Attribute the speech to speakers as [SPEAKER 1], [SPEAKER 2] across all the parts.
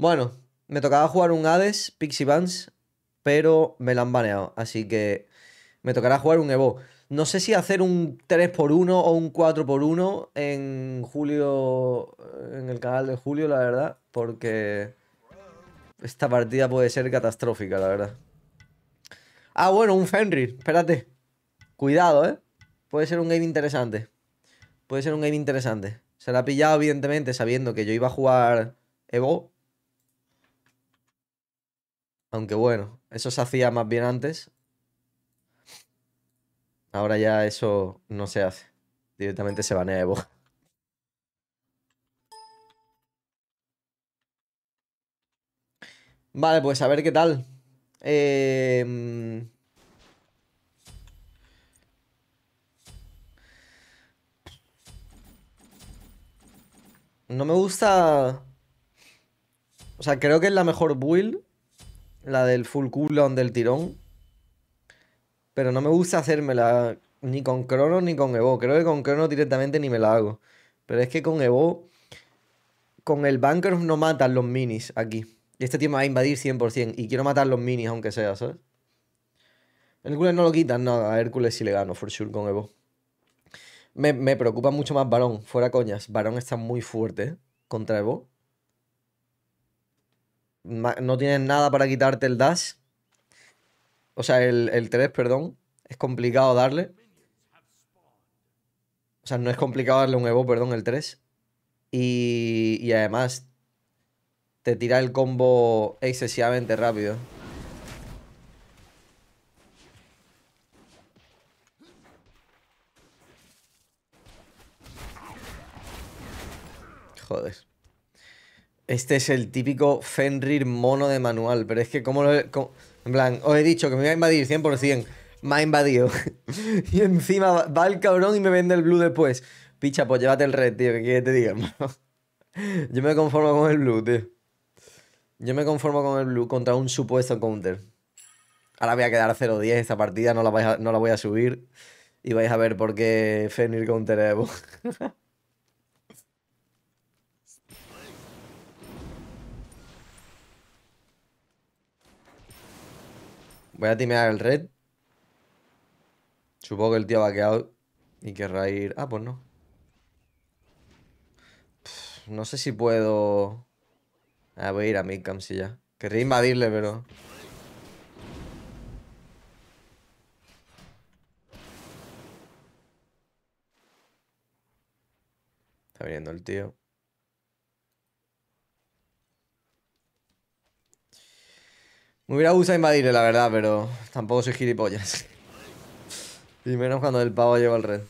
[SPEAKER 1] Bueno, me tocaba jugar un Hades, Pixie Bands, pero me la han baneado. Así que me tocará jugar un Evo. No sé si hacer un 3x1 o un 4x1 en julio, en el canal de julio, la verdad, porque esta partida puede ser catastrófica, la verdad. Ah, bueno, un Fenrir, espérate. Cuidado, ¿eh? Puede ser un game interesante. Puede ser un game interesante. Se la ha pillado, evidentemente, sabiendo que yo iba a jugar Evo, aunque bueno, eso se hacía más bien antes. Ahora ya eso no se hace. Directamente se banea Evo. Vale, pues a ver qué tal. Em, no me gusta... O sea, creo que es la mejor build la del full cooldown del tirón. Pero no me gusta hacérmela ni con Crono ni con Evo. Creo que con Crono directamente ni me la hago. Pero es que con Evo, con el banker no matan los minis aquí. Y este tío va a invadir 100%. Y quiero matar los minis aunque sea, ¿sabes? Hércules no lo quitan, no. A Hércules sí le gano, for sure, con Evo. Me, preocupa mucho más Barón, fuera coñas. Barón está muy fuerte contra Evo no tienes nada para quitarte el dash. O sea, el, el 3, perdón. Es complicado darle. O sea, no es complicado darle un Evo, perdón, el 3. Y, y además, te tira el combo excesivamente rápido. Joder. Este es el típico Fenrir mono de manual, pero es que como lo... Cómo... En plan, os he dicho que me iba a invadir 100%, me ha invadido. y encima va el cabrón y me vende el blue después. Picha, pues llévate el red, tío, que te diga, Yo me conformo con el blue, tío. Yo me conformo con el blue contra un supuesto counter. Ahora voy a quedar 0-10 esta partida, no la, no la voy a subir. Y vais a ver por qué Fenrir counter Evo. Voy a timear el red. Supongo que el tío va quedado y querrá ir... Ah, pues no. no sé si puedo... Ah, voy a ir a midcam si ya. Querría invadirle, pero... Está viniendo el tío. Me hubiera gustado invadirle, la verdad, pero tampoco soy gilipollas. y menos cuando el pavo lleva el red.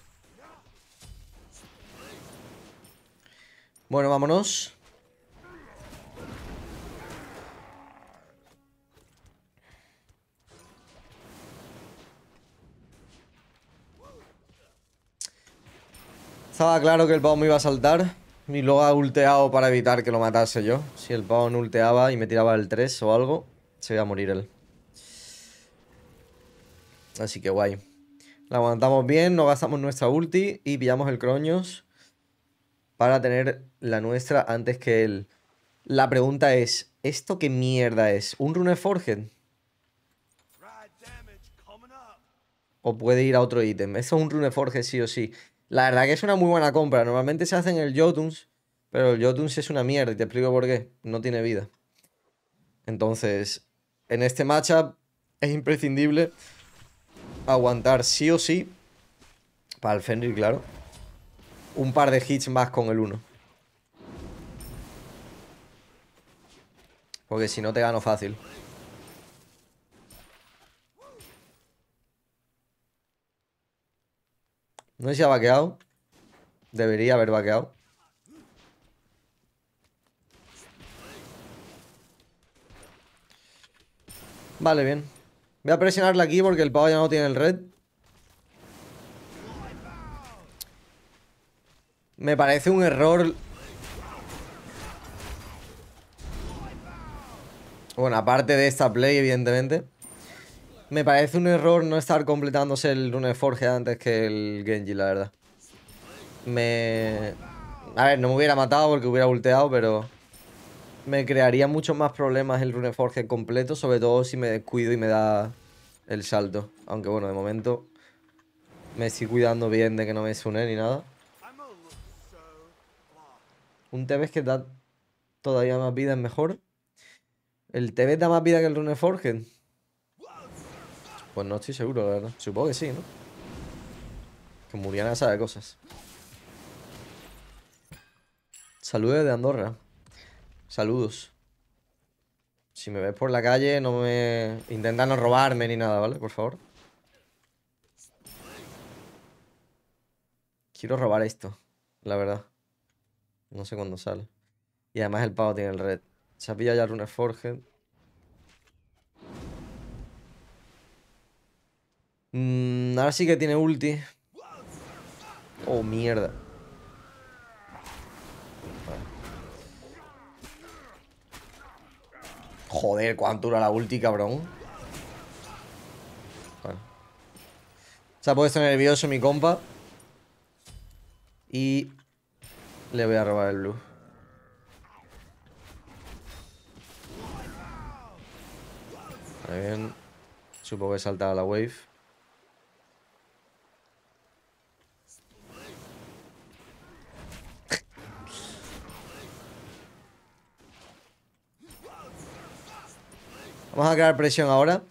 [SPEAKER 1] Bueno, vámonos. Estaba claro que el pavo me iba a saltar. Y luego ha ulteado para evitar que lo matase yo. Si el pavo no ulteaba y me tiraba el 3 o algo, se va a morir él. Así que guay. La aguantamos bien, no gastamos nuestra ulti y pillamos el Croños para tener la nuestra antes que él. La pregunta es, ¿esto qué mierda es? ¿Un Rune Forged? O puede ir a otro ítem. Esto es un Rune Forged sí o sí. La verdad que es una muy buena compra. Normalmente se hace en el Jotuns, pero el Jotuns es una mierda y te explico por qué. No tiene vida. Entonces, en este matchup es imprescindible aguantar sí o sí, para el Fenrir, claro, un par de hits más con el 1. Porque si no te gano fácil. No sé si ha vaqueado. Debería haber vaqueado. Vale, bien. Voy a presionarle aquí porque el pavo ya no tiene el red. Me parece un error... Bueno, aparte de esta play, evidentemente. Me parece un error no estar completándose el forge antes que el Genji, la verdad. Me... A ver, no me hubiera matado porque hubiera volteado pero me crearía muchos más problemas el Forge completo, sobre todo si me descuido y me da el salto. Aunque bueno, de momento me estoy cuidando bien de que no me une ni nada. Un Tevez que da todavía más vida es mejor. ¿El TV da más vida que el Runeforge? Pues no estoy seguro, la verdad. Supongo que sí, ¿no? Que Muriana sabe cosas. Saludos de Andorra. Saludos. Si me ves por la calle, no me... Intenta no robarme ni nada, ¿vale? Por favor. Quiero robar esto, la verdad. No sé cuándo sale. Y además el pavo tiene el red. Se ha pillado ya Rune Forge. Mm, ahora sí que tiene ulti. Oh, mierda. Joder, ¿cuánto dura la ulti, cabrón? Bueno. Se ha puesto nervioso mi compa. Y... Le voy a robar el blue. Muy bien. Supongo que he saltado la wave. Vamos a crear presión ahora.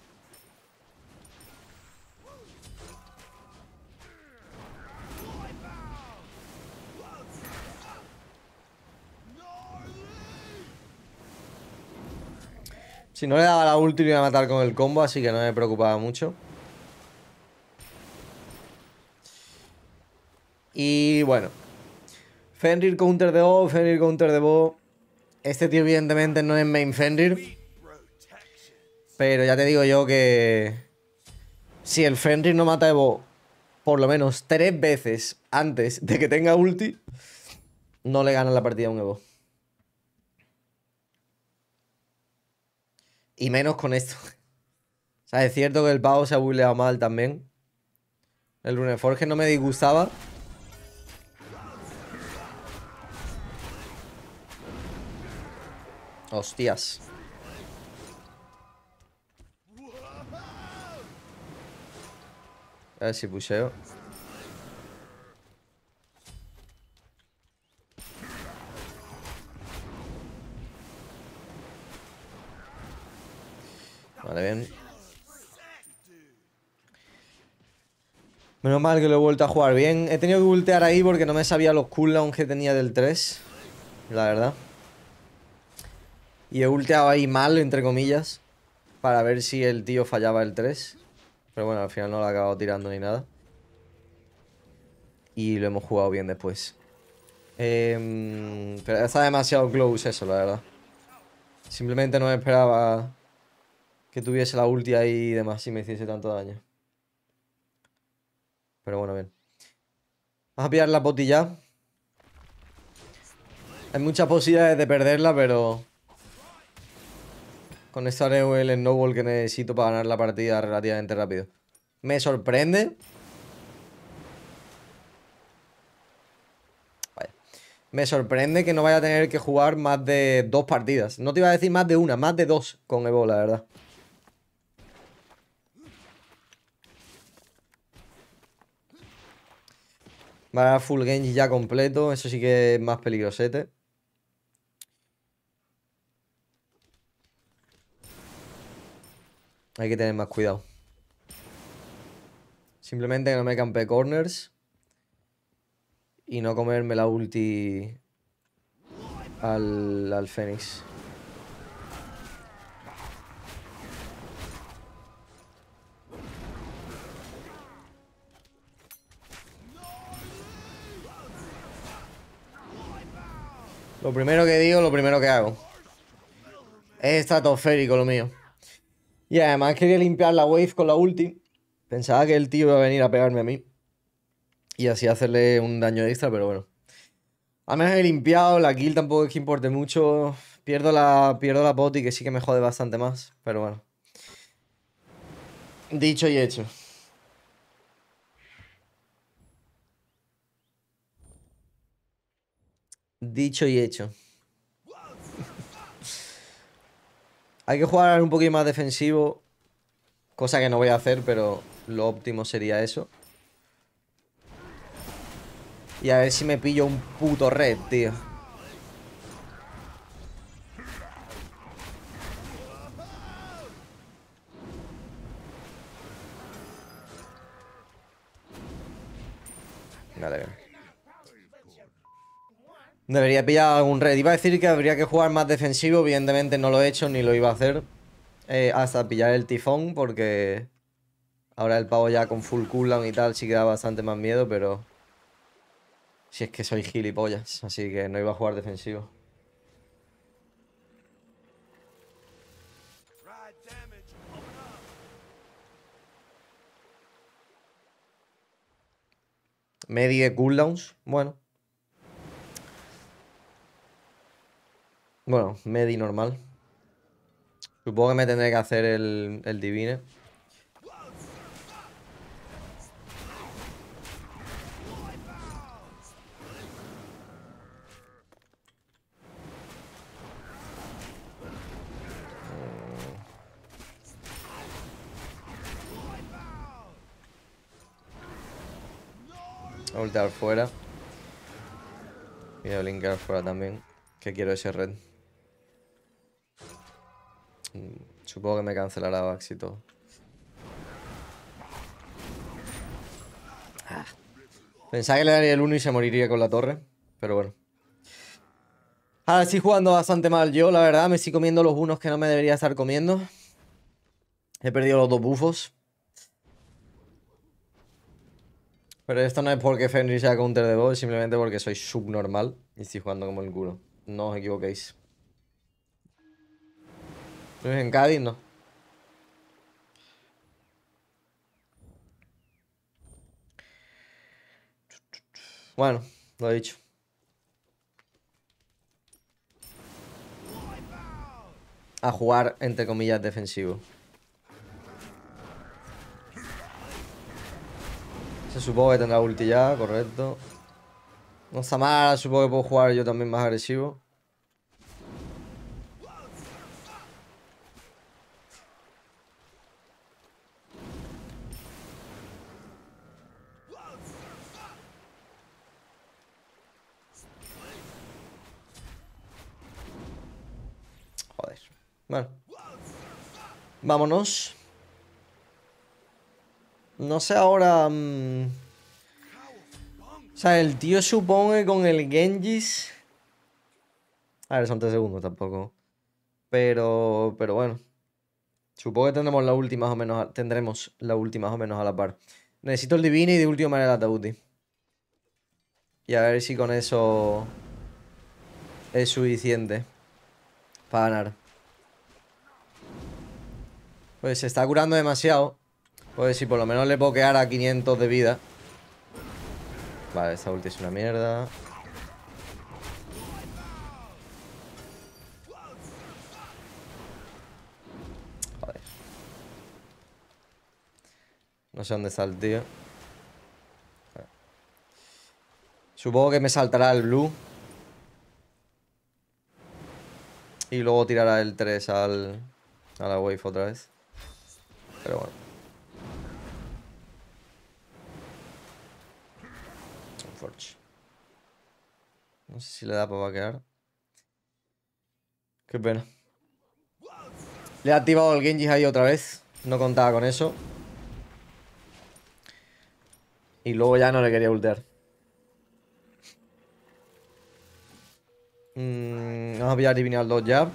[SPEAKER 1] Si no le daba la ulti iba a matar con el combo, así que no me preocupaba mucho. Y bueno. Fenrir counter de O, Fenrir counter de Bo. Este tío evidentemente no es main Fenrir. Pero ya te digo yo que. Si el Fenrir no mata a Evo por lo menos tres veces antes de que tenga ulti, no le gana la partida a un Evo. Y menos con esto. o sea, es cierto que el pavo se ha buileado mal también. El Runeforge no me disgustaba. Hostias. A ver si puseo. Vale, bien. Menos mal que lo he vuelto a jugar bien. He tenido que ultear ahí porque no me sabía los cooldowns que tenía del 3. La verdad. Y he ulteado ahí mal, entre comillas. Para ver si el tío fallaba el 3. Pero bueno, al final no la he acabado tirando ni nada. Y lo hemos jugado bien después. Em, pero está demasiado close eso, la verdad. Simplemente no esperaba que tuviese la ulti ahí y demás y me hiciese tanto daño. Pero bueno, bien. Vamos a pillar la botilla. Hay muchas posibilidades de perderla, pero... Con esta haré el snowball que necesito para ganar la partida relativamente rápido. Me sorprende. Me sorprende que no vaya a tener que jugar más de dos partidas. No te iba a decir más de una, más de dos con Ebola, la verdad. Va a full game ya completo. Eso sí que es más peligrosete. Hay que tener más cuidado. Simplemente que no me campe corners. Y no comerme la ulti al, al Fénix. Lo primero que digo, lo primero que hago. Es estratosférico lo mío. Y además quería limpiar la wave con la ulti. Pensaba que el tío iba a venir a pegarme a mí. Y así hacerle un daño extra, pero bueno. A menos he limpiado, la kill tampoco es que importe mucho. Pierdo la, pierdo la poti, que sí que me jode bastante más, pero bueno. Dicho y hecho. Dicho y hecho. Hay que jugar un poquito más defensivo. Cosa que no voy a hacer, pero lo óptimo sería eso. Y a ver si me pillo un puto red, tío. Vale, bien. Debería pillar algún red. Iba a decir que habría que jugar más defensivo. Evidentemente no lo he hecho ni lo iba a hacer. Eh, hasta pillar el tifón porque... Ahora el pavo ya con full cooldown y tal sí que da bastante más miedo, pero... Si es que soy gilipollas, así que no iba a jugar defensivo. Medie cooldowns, bueno. Bueno, medi normal. Supongo que me tendré que hacer el, el divine. dar fuera. Voy a blinkear fuera también. Que quiero ese red. Mm, supongo que me cancelará Bax y todo. Ah. Pensaba que le daría el 1 y se moriría con la torre. Pero bueno. Ahora sí jugando bastante mal yo, la verdad. Me estoy comiendo los unos que no me debería estar comiendo. He perdido los dos bufos. Pero esto no es porque Fenrir sea counter de voz, simplemente porque soy subnormal y estoy jugando como el culo. No os equivoquéis. en Cádiz? No. Bueno, lo he dicho. A jugar, entre comillas, defensivo. Supongo que tendrá ulti ya, correcto. No está mal, supongo que puedo jugar yo también más agresivo. Joder. Bueno. Vámonos. No sé ahora... Mm, o sea, el tío supone con el Genjis... A ver, son tres segundos tampoco. Pero, pero bueno. Supongo que tendremos la última o menos. tendremos la última o menos a la par. Necesito el divino y de última manera el Atabuti. Y a ver si con eso es suficiente para ganar. Pues se está curando demasiado. Pues si por lo menos le pokear a 500 de vida. Vale, esta ulti es una mierda. Joder. No sé dónde está el tío. Supongo que me saltará el blue. Y luego tirará el 3 al, a la wave otra vez. Pero bueno. No sé si le da para vaquear. Qué pena. Le he activado el Genji ahí otra vez. No contaba con eso. Y luego ya no le quería ultear. Mm, vamos a pillar 2 ya.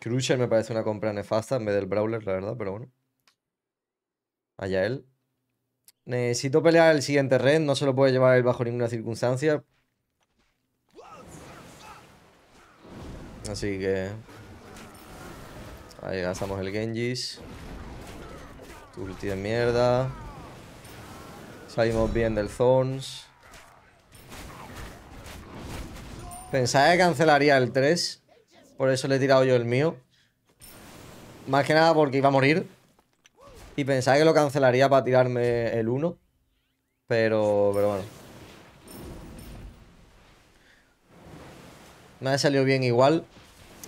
[SPEAKER 1] Crusher me parece una compra nefasta en vez del Brawler, la verdad, pero bueno. Allá él. Necesito pelear el siguiente red, no se lo puede llevar él bajo ninguna circunstancia. Así que... Ahí gastamos el Genjis. Ulti de mierda. Salimos bien del Thorns. Pensaba que cancelaría el 3. Por eso le he tirado yo el mío. Más que nada porque iba a morir. Y pensaba que lo cancelaría para tirarme el 1. Pero, pero bueno. Me salió bien igual.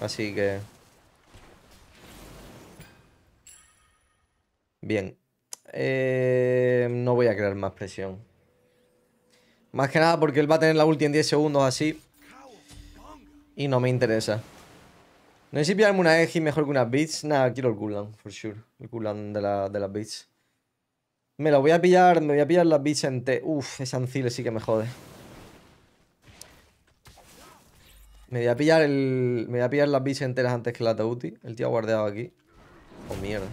[SPEAKER 1] Así que... Bien. Eh, no voy a crear más presión. Más que nada porque él va a tener la ulti en 10 segundos así. Y no me interesa. No sé si pillarme una Eji mejor que unas Beats. Nada, quiero el Gulan, for sure. El Gulan de, de las Beats. Me la voy a pillar, me voy a pillar las Beats enteras. Uf, esa Ancile sí que me jode. Me voy a pillar el. Me voy a pillar las bits enteras antes que la Tauti. El tío ha guardado aquí. Oh, mierda.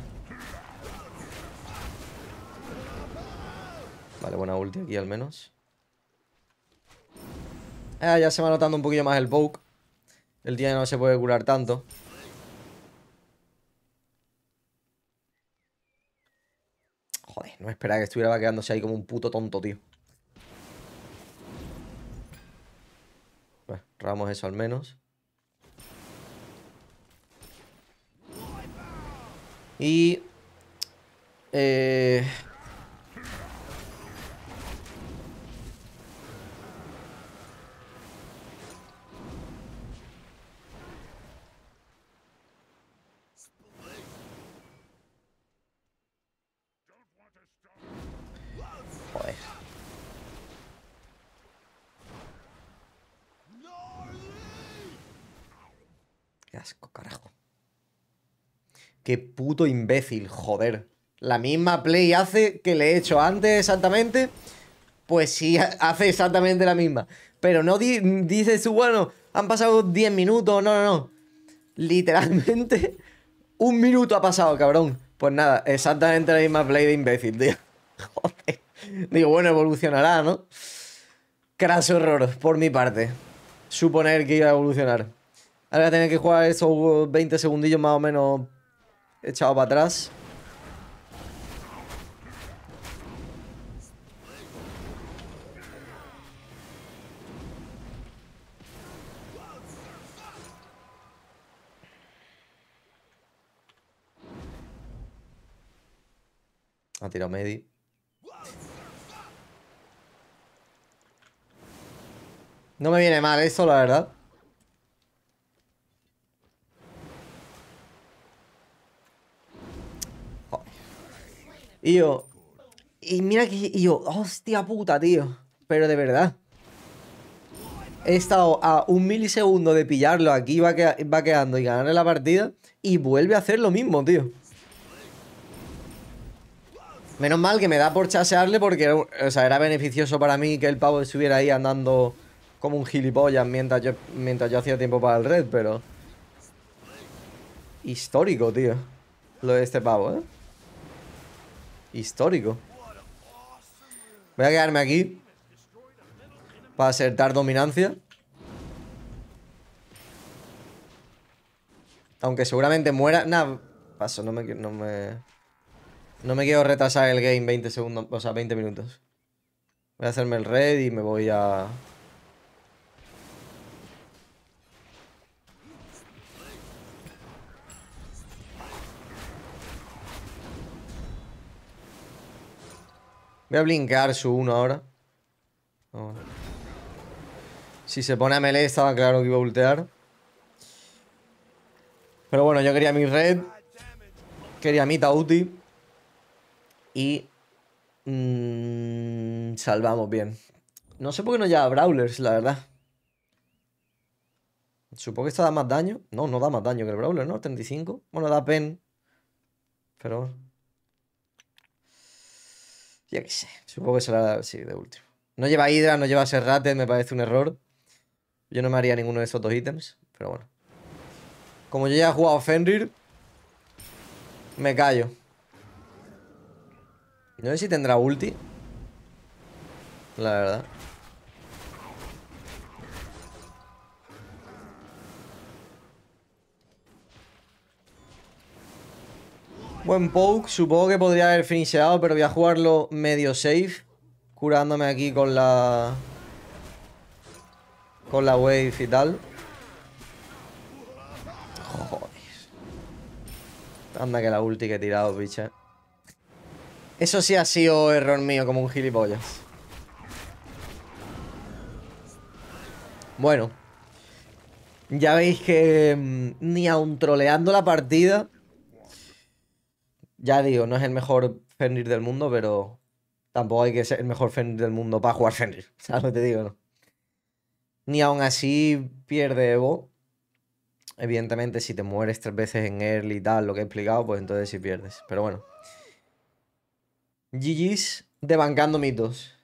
[SPEAKER 1] Vale, buena ulti aquí al menos. Ah, ya se va notando un poquillo más el poke. El día no se puede curar tanto. Joder, no esperaba que estuviera vaqueándose ahí como un puto tonto, tío. Bueno, robamos eso al menos. Y... Eh... Qué puto imbécil, joder. La misma play hace que le he hecho antes exactamente. Pues sí, hace exactamente la misma. Pero no dice dices tú, bueno, han pasado 10 minutos. No, no, no. Literalmente, un minuto ha pasado, cabrón. Pues nada, exactamente la misma play de imbécil, tío. Joder. Digo, bueno, evolucionará, ¿no? Craso error, por mi parte. Suponer que iba a evolucionar. Ahora voy a tener que jugar esos 20 segundillos más o menos echado para atrás. Ha tirado Medi. No me viene mal eso, la verdad. Y yo, y mira que, y yo, hostia puta, tío. Pero de verdad. He estado a un milisegundo de pillarlo aquí va quedando y ganarle la partida. Y vuelve a hacer lo mismo, tío. Menos mal que me da por chasearle porque o sea, era beneficioso para mí que el pavo estuviera ahí andando como un gilipollas mientras yo, mientras yo hacía tiempo para el red, pero... Histórico, tío. Lo de este pavo, ¿eh? Histórico. Voy a quedarme aquí. Para acertar dominancia. Aunque seguramente muera... Nada, paso, no me, no me... No me quiero retrasar el game 20 segundos, o sea, 20 minutos. Voy a hacerme el red y me voy a... Voy a blinkear su 1 ahora. Si se pone a melee estaba claro que iba a voltear. Pero bueno, yo quería mi red. Quería mi Tauti. Y... Mm, salvamos bien. No sé por qué no lleva Brawlers, la verdad. Supongo que esto da más daño. No, no da más daño que el Brawler, ¿no? 35. Bueno, da pen. Pero... Ya que sé. Supongo que será así de último. No lleva Hydra, no lleva Serrate, me parece un error. Yo no me haría ninguno de esos dos ítems, pero bueno. Como yo ya he jugado Fenrir, me callo. No sé si tendrá ulti. La verdad. Buen poke, supongo que podría haber finishado, pero voy a jugarlo medio safe. Curándome aquí con la... Con la wave y tal. Joder. Anda que la ulti que he tirado, bicha. Eso sí ha sido error mío, como un gilipollas. Bueno. Ya veis que mm, ni aun troleando la partida ya digo, no es el mejor Fenrir del mundo, pero tampoco hay que ser el mejor Fenrir del mundo para jugar Fenrir. ¿Sabes lo que te digo? No? Ni aún así pierde Evo. Evidentemente, si te mueres tres veces en early y tal, lo que he explicado, pues entonces sí pierdes. Pero bueno. GG's de Bancando Mitos.